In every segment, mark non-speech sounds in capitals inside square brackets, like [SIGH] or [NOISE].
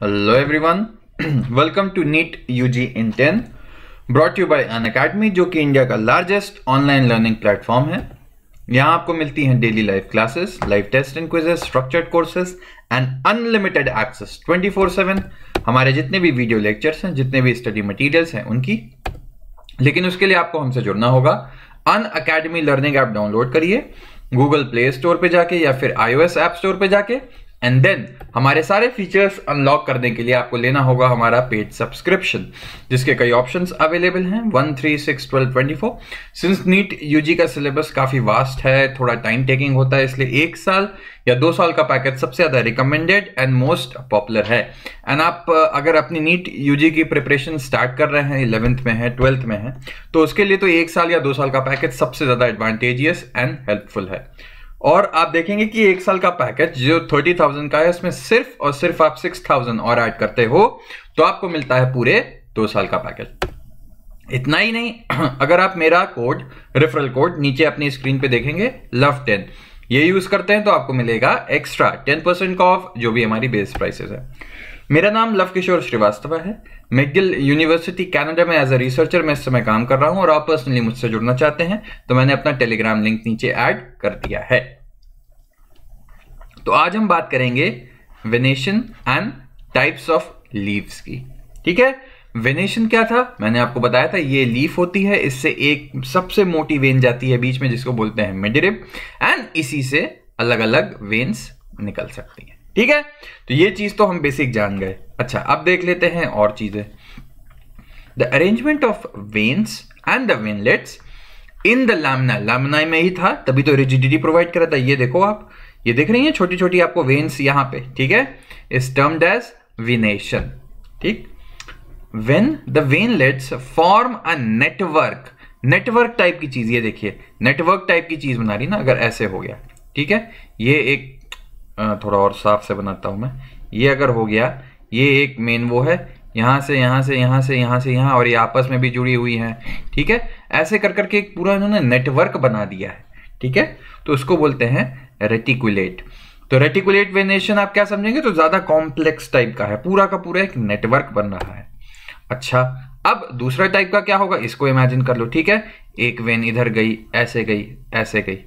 Hello everyone, [CLEARS THROAT] welcome to NEET UG in 10 brought you by an academy जो कि India का largest online learning platform है यहाँ आपको मिलती हैं daily live classes live test and quizzes structured courses and unlimited access 24/7 हमारे जितने भी वीडियो लेक्चर्स हैं जितने भी स्टडी मटीरियल्स हैं उनकी लेकिन उसके लिए आपको हमसे जुड़ना होगा Unacademy learning app download करिए गूगल प्ले स्टोर पर जाके या फिर एस ऐप स्टोर पर जाके एंड देन हमारे सारे फीचर्स अनलॉक करने के लिए आपको लेना होगा हमारा पेड सब्सक्रिप्शन जिसके कई ऑप्शंस अवेलेबल हैं one three six twelve twenty four since NEET U का सिलेबस काफ़ी वास्ट है थोड़ा टाइम टेकिंग होता है इसलिए एक साल या दो साल का पैकेज सबसे ज़्यादा रिकमेंडेड एंड मोस्ट पॉपुलर है एंड आप अगर अपनी नीट यूजी की प्रिपरेशन स्टार्ट कर रहे हैं इलेवेंथ में है ट्वेल्थ में है तो उसके लिए तो एक साल या दो साल का पैकेज सबसे ज़्यादा एडवांटेजियस एंड हेल्पफुल है और आप देखेंगे कि एक साल का पैकेज जो थर्टी थाउजेंड का है उसमें सिर्फ और सिर्फ आप सिक्स थाउजेंड और ऐड करते हो तो आपको मिलता है पूरे दो साल का पैकेज इतना ही नहीं [CLEARS THROAT] अगर आप मेरा कोड रेफरल कोड नीचे अपनी स्क्रीन पे देखेंगे लव टेन ये यूज करते हैं तो आपको मिलेगा एक्स्ट्रा टेन परसेंट का ऑफ जो भी हमारी बेस प्राइसेस है मेरा नाम लव किशोर श्रीवास्तव है मैं गिल यूनिवर्सिटी कनाडा में एज अ रिसर्चर में इस समय काम कर रहा हूँ और आप पर्सनली मुझसे जुड़ना चाहते हैं तो मैंने अपना टेलीग्राम लिंक नीचे ऐड कर दिया है तो आज हम बात करेंगे venation and types of leaves की ठीक है वेनेशन क्या था मैंने आपको बताया था ये लीफ होती है इससे एक सबसे मोटी वेन जाती है बीच में जिसको बोलते हैं मिडरिप एंड इसी से अलग अलग वेन्स निकल सकती हैं ठीक है तो ये चीज तो हम बेसिक जान गए अच्छा अब देख लेते हैं और चीजें the arrangement of veins and the veinlets in the lamina lamina में ही था तभी तो रिजिडिटी प्रोवाइड करा था ये देखो आप ये देख रही हैं छोटी छोटी आपको वेन्स यहां पे ठीक है इस टर्म्ड एज विनेशन ठीक when the veinlets form a network network type की चीज ये देखिए नेटवर्क टाइप की चीज बना रही ना अगर ऐसे हो गया ठीक है ये एक थोड़ा और साफ से बनाता हूँ मैं ये अगर हो गया ये एक मेन वो है यहाँ से यहाँ से यहाँ से यहाँ से यहाँ और ये आपस में भी जुड़ी हुई हैं ठीक है ऐसे कर करके एक पूरा इन्होंने नेटवर्क बना दिया है ठीक है तो उसको बोलते हैं रेटिकुलेट तो रेटिकुलेट वेनेशन आप क्या समझेंगे तो ज़्यादा कॉम्प्लेक्स टाइप का है पूरा का पूरा एक नेटवर्क बन रहा है अच्छा अब दूसरा टाइप का क्या होगा इसको इमेजिन कर लो ठीक है एक वेन इधर गई ऐसे गई ऐसे गई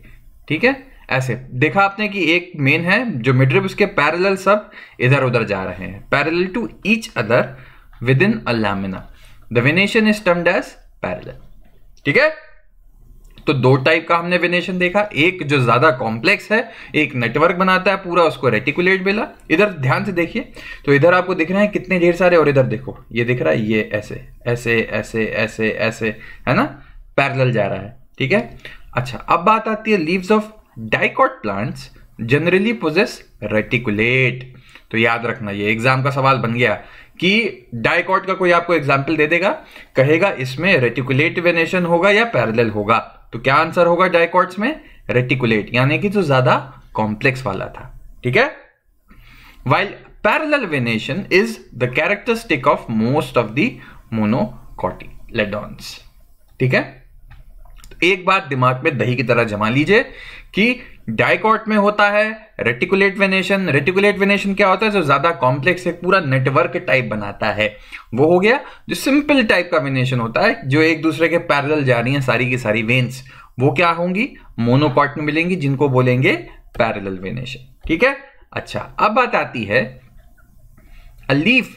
ठीक है ऐसे देखा आपने कि एक मेन है जो मिडरिप उसके पैरेलल सब इधर उधर जा रहे हैं parallel to each other within a lamina the venation is termed as parallel ठीक है तो दो टाइप का हमने विनेशन देखा एक जो ज्यादा कॉम्प्लेक्स है एक नेटवर्क बनाता है पूरा उसको रेटिकुलेट मिला इधर ध्यान से देखिए तो इधर आपको दिख रहे हैं कितने ढेर सारे और इधर देखो ये दिख रहा है ये ऐसे ऐसे ऐसे ऐसे ऐसे है ना पैरल जा रहा है ठीक है अच्छा अब बात आती है leaves of dicot plants generally possess reticulate तो याद रखना ये एग्जाम का सवाल बन गया कि डाइकॉट का कोई आपको एग्जाम्पल दे देगा कहेगा इसमें रेटिकुलेट वेनेशन होगा या पैरेलल होगा तो क्या आंसर होगा डाइकॉट्स में रेटिकुलेट यानी कि जो ज्यादा कॉम्प्लेक्स वाला था ठीक है while parallel venation is the characteristic of most of the monocotyledons ठीक है एक बात दिमाग में दही की तरह जमा लीजिए कि डायकॉट में होता है रेटिकुलेट वेनेशन रेटिकुलेट वेनेशन क्या होता है जो ज्यादा कॉम्प्लेक्स है पूरा नेटवर्क टाइप बनाता है वो हो गया जो सिंपल टाइप का वेनेशन होता है जो एक दूसरे के पैरल जा रही है सारी की सारी वेन्स वो क्या होंगी मोनोकॉट में मिलेंगी जिनको बोलेंगे पैरल वेनेशन ठीक है अच्छा अब बात आती है a leaf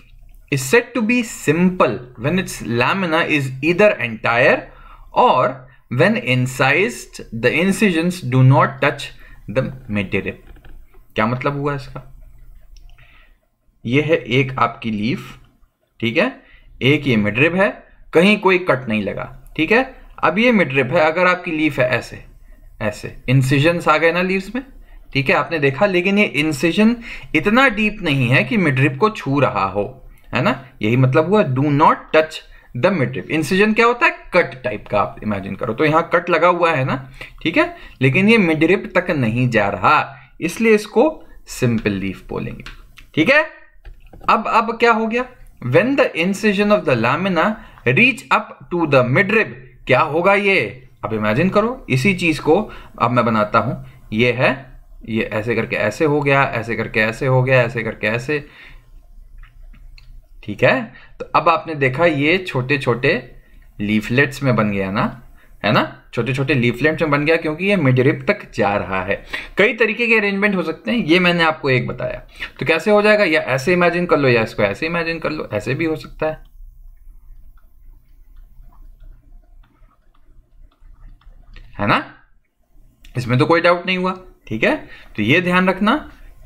is said to be simple when its lamina is either entire or When incised, the incisions do not touch the midrib. क्या मतलब हुआ इसका यह है एक आपकी लीफ ठीक है एक ये मिड्रिप है कहीं कोई कट नहीं लगा ठीक है अब ये मिड्रिप है अगर आपकी लीफ है ऐसे ऐसे इंसिजन आ गए ना लीव्स में ठीक है आपने देखा लेकिन ये इंसिजन इतना डीप नहीं है कि मिड्रिप को छू रहा हो है ना यही मतलब हुआ do not touch the midrib incision क्या होता है कट टाइप का आप इमेजिन करो तो यहां कट लगा हुआ है ना ठीक है लेकिन ये मिडरिप तक नहीं जा रहा इसलिए इसको सिंपल लीफ बोलेंगे ठीक है अब अब क्या हो गया when the incision of the lamina reach up to the midrib क्या होगा ये अब इमेजिन करो इसी चीज को अब मैं बनाता हूं ये है ये ऐसे करके ऐसे हो गया ऐसे करके ऐसे हो गया ऐसे करके ऐसे ठीक है तो अब आपने देखा ये छोटे छोटे लीफलेट्स में बन गया ना है ना छोटे छोटे लीफलेट्स में बन गया क्योंकि ये मिडरिप तक जा रहा है कई तरीके के अरेंजमेंट हो सकते हैं ये मैंने आपको एक बताया तो कैसे हो जाएगा या ऐसे इमेजिन कर लो या इसको ऐसे इमेजिन कर लो ऐसे भी हो सकता है है ना इसमें तो कोई डाउट नहीं हुआ ठीक है तो ये ध्यान रखना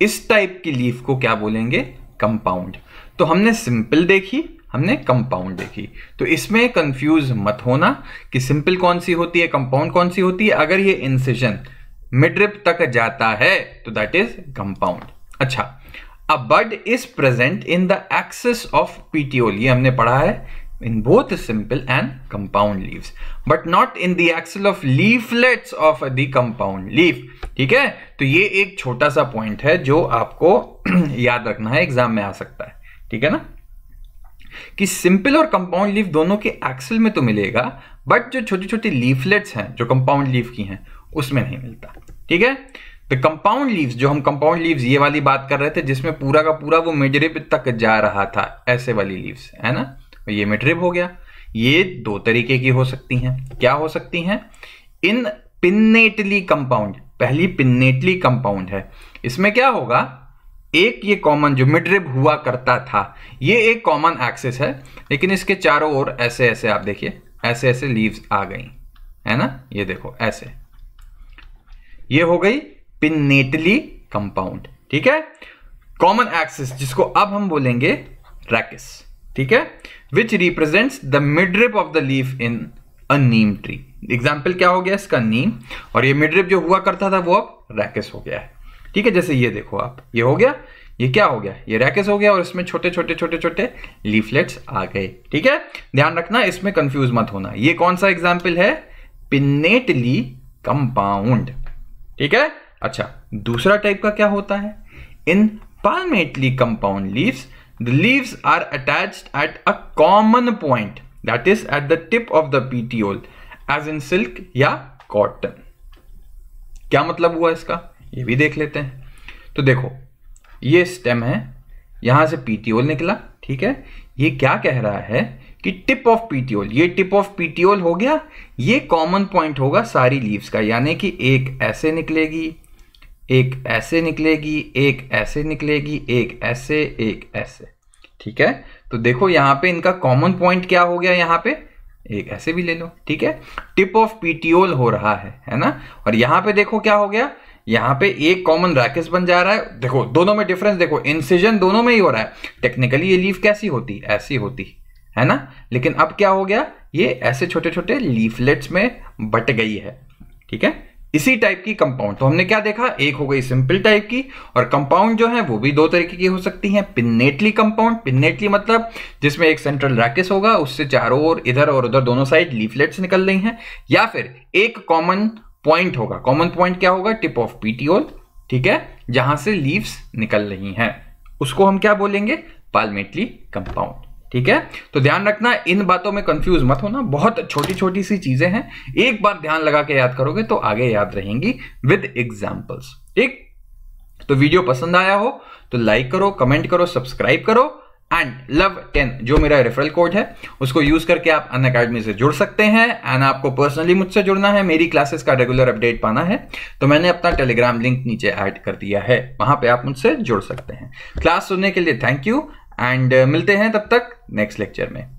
इस टाइप की लीफ को क्या बोलेंगे कंपाउंड तो हमने सिंपल देखी हमने कंपाउंड देखी तो इसमें कंफ्यूज मत होना कि सिंपल कौन सी होती है कंपाउंड कौन सी होती है अगर ये इंसिजन मिड्रिप तक जाता है तो दैट इज कंपाउंड अच्छा a bud is present in the axil of petiole ये हमने पढ़ा है in both simple and compound leaves but not in the axil of leaflets of the compound leaf ठीक है तो ये एक छोटा सा पॉइंट है जो आपको [CLEARS THROAT] याद रखना है एग्जाम में आ सकता है ठीक है ना कि सिंपल और कंपाउंड लीफ दोनों के एक्सल में तो मिलेगा बट जो छोटी छोटी लीफलेट्स हैं जो कंपाउंड लीफ की हैं उसमें नहीं मिलता ठीक है द कंपाउंड लीव्स जो हम कंपाउंड लीव्स ये वाली बात कर रहे थे जिसमें पूरा का पूरा वो मिडरिप तक जा रहा था ऐसे वाली लीव्स है ना तो ये मिडरिप हो गया ये दो तरीके की हो सकती हैं क्या हो सकती हैं इन पिन्नेटली कंपाउंड पहली पिन्नेटली कंपाउंड है इसमें क्या होगा एक ये कॉमन जो मिड रिब हुआ करता था ये एक कॉमन एक्सेस है लेकिन इसके चारों ओर ऐसे ऐसे आप देखिए ऐसे ऐसे लीव्स आ गई है ना ये देखो ऐसे ये हो गई पिनेटली कंपाउंड ठीक है कॉमन एक्सिस जिसको अब हम बोलेंगे रैकिस ठीक है which represents the midrib of the leaf in a neem tree example क्या हो गया इसका नीम और ये मिडरिप जो हुआ करता था वो अब रैकिस हो गया है ठीक है जैसे ये देखो आप ये हो गया ये क्या हो गया ये रैकेस हो गया और इसमें छोटे छोटे छोटे छोटे लीफलेट्स आ गए ठीक है ध्यान रखना इसमें कंफ्यूज मत होना ये कौन सा एग्जाम्पल है पिनेटली कंपाउंड ठीक है अच्छा दूसरा टाइप का क्या होता है in palmately compound leaves the leaves are attach at a common point that is at the tip of the petiole as in silk या कॉटन क्या मतलब हुआ इसका ये भी देख लेते हैं तो देखो ये स्टेम है यहां से पीटीओल निकला ठीक है ये क्या कह रहा है कि टिप ऑफ पीटीओल ये टिप ऑफ पीटीओल हो गया ये कॉमन पॉइंट होगा सारी लीव्स का यानी कि एक ऐसे निकलेगी एक ऐसे निकलेगी एक ऐसे निकलेगी एक ऐसे एक ऐसे ठीक है तो देखो यहां पे इनका कॉमन पॉइंट क्या हो गया यहां पे एक ऐसे भी ले लो ठीक है टिप ऑफ पीटीओल हो रहा है है ना और यहां पे देखो क्या हो गया यहां पे एक कॉमन राकेस बन जा रहा है देखो दोनों में डिफरेंस देखो इंसिजन दोनों में ही हो रहा है टेक्निकली ये लीफ कैसी होती ऐसी होती है ना लेकिन अब क्या हो गया ये ऐसे छोटे छोटे लीफलेट्स में बट गई है ठीक है इसी टाइप की कंपाउंड तो हमने क्या देखा एक हो गई सिंपल टाइप की और कंपाउंड जो है वो भी दो तरीके की हो सकती है पिन्नेटली कंपाउंड पिन्नेटली मतलब जिसमें एक सेंट्रल रैकेस होगा उससे चारों ओर इधर और उधर दोनों साइड लीफलेट्स निकल रही हैं या फिर एक कॉमन पॉइंट होगा कॉमन पॉइंट क्या होगा टिप ऑफ पीटीओल ठीक है जहां से लीव्स निकल रही हैं उसको हम क्या बोलेंगे पालमेटली कंपाउंड ठीक है तो ध्यान रखना इन बातों में कंफ्यूज मत होना बहुत छोटी छोटी सी चीजें हैं एक बार ध्यान लगा के याद करोगे तो आगे याद रहेंगी विद एग्जाम्पल्स ठीक तो वीडियो पसंद आया हो तो लाइक करो कमेंट करो सब्सक्राइब करो एंड लव टेन जो मेरा रेफरल कोड है उसको यूज करके आप अन अकेडमी से जुड़ सकते हैं एंड आपको पर्सनली मुझसे जुड़ना है मेरी क्लासेस का रेगुलर अपडेट पाना है तो मैंने अपना टेलीग्राम लिंक नीचे ऐड कर दिया है वहां पे आप मुझसे जुड़ सकते हैं क्लास सुनने के लिए थैंक यू एंड मिलते हैं तब तक नेक्स्ट लेक्चर में